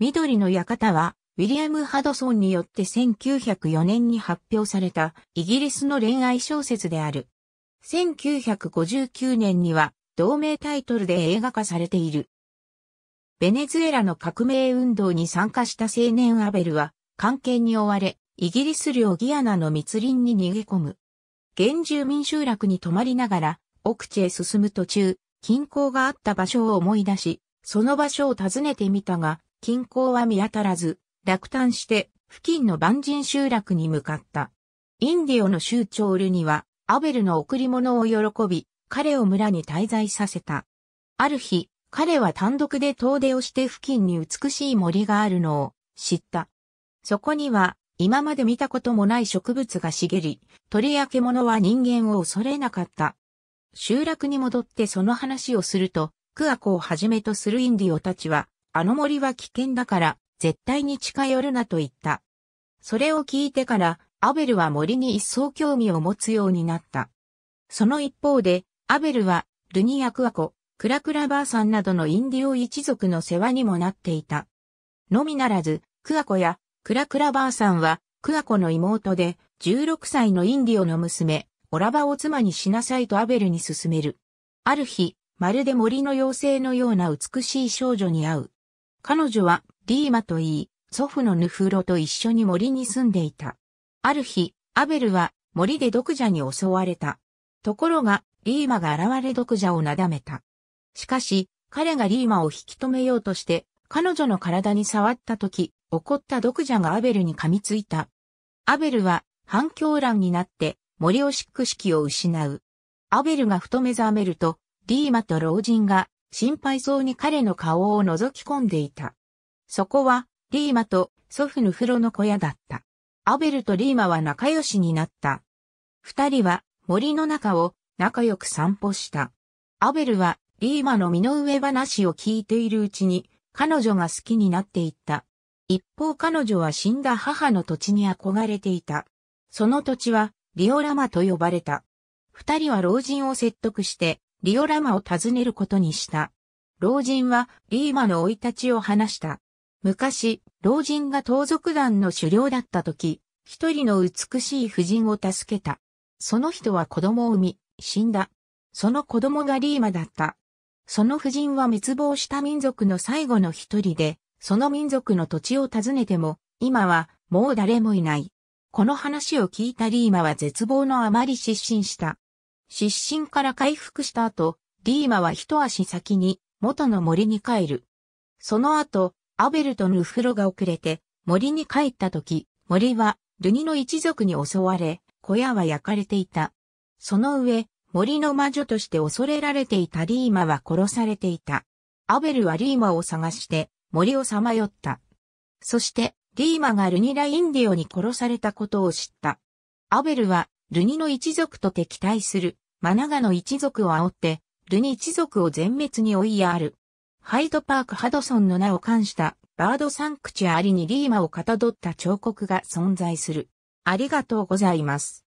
緑の館は、ウィリアム・ハドソンによって1904年に発表されたイギリスの恋愛小説である。1959年には同名タイトルで映画化されている。ベネズエラの革命運動に参加した青年アベルは、関係に追われ、イギリス領ギアナの密林に逃げ込む。原住民集落に泊まりながら、奥地へ進む途中、近郊があった場所を思い出し、その場所を訪ねてみたが、近郊は見当たらず、落胆して付近の万人集落に向かった。インディオの州長ルには、アベルの贈り物を喜び、彼を村に滞在させた。ある日、彼は単独で遠出をして付近に美しい森があるのを知った。そこには、今まで見たこともない植物が茂り、鳥や獣は人間を恐れなかった。集落に戻ってその話をすると、クアコをはじめとするインディオたちは、あの森は危険だから、絶対に近寄るなと言った。それを聞いてから、アベルは森に一層興味を持つようになった。その一方で、アベルは、ルニアクアコ、クラクラバーさんなどのインディオ一族の世話にもなっていた。のみならず、クアコやクラクラバーさんは、クアコの妹で、16歳のインディオの娘、オラバを妻にしなさいとアベルに勧める。ある日、まるで森の妖精のような美しい少女に会う。彼女はリーマと言い、祖父のヌフロと一緒に森に住んでいた。ある日、アベルは森で毒蛇に襲われた。ところが、リーマが現れ毒蛇をなだめた。しかし、彼がリーマを引き止めようとして、彼女の体に触った時、怒った毒蛇がアベルに噛みついた。アベルは反響乱になって森をしく式を失う。アベルがふと目覚めると、リーマと老人が心配そうに彼の顔を覗き込んでいた。そこは、リーマと祖父の風呂の小屋だった。アベルとリーマは仲良しになった。二人は森の中を仲良く散歩した。アベルはリーマの身の上話を聞いているうちに彼女が好きになっていった。一方彼女は死んだ母の土地に憧れていた。その土地はリオラマと呼ばれた。二人は老人を説得してリオラマを訪ねることにした。老人はリーマの老い立ちを話した。昔、老人が盗賊団の狩猟だった時、一人の美しい夫人を助けた。その人は子供を産み、死んだ。その子供がリーマだった。その夫人は滅亡した民族の最後の一人で、その民族の土地を訪ねても、今はもう誰もいない。この話を聞いたリーマは絶望のあまり失神した。失神から回復した後、リーマは一足先に元の森に帰る。その後、アベルとヌフロが遅れて森に帰った時、森はルニの一族に襲われ、小屋は焼かれていた。その上、森の魔女として恐れられていたリーマは殺されていた。アベルはリーマを探して森をさまよった。そして、リーマがルニラ・インディオに殺されたことを知った。アベルはルニの一族と敵対する、マナガの一族を煽って、ルニ一族を全滅に追いやる。ハイドパークハドソンの名を冠したバードサンクチュアリにリーマをかたどった彫刻が存在する。ありがとうございます。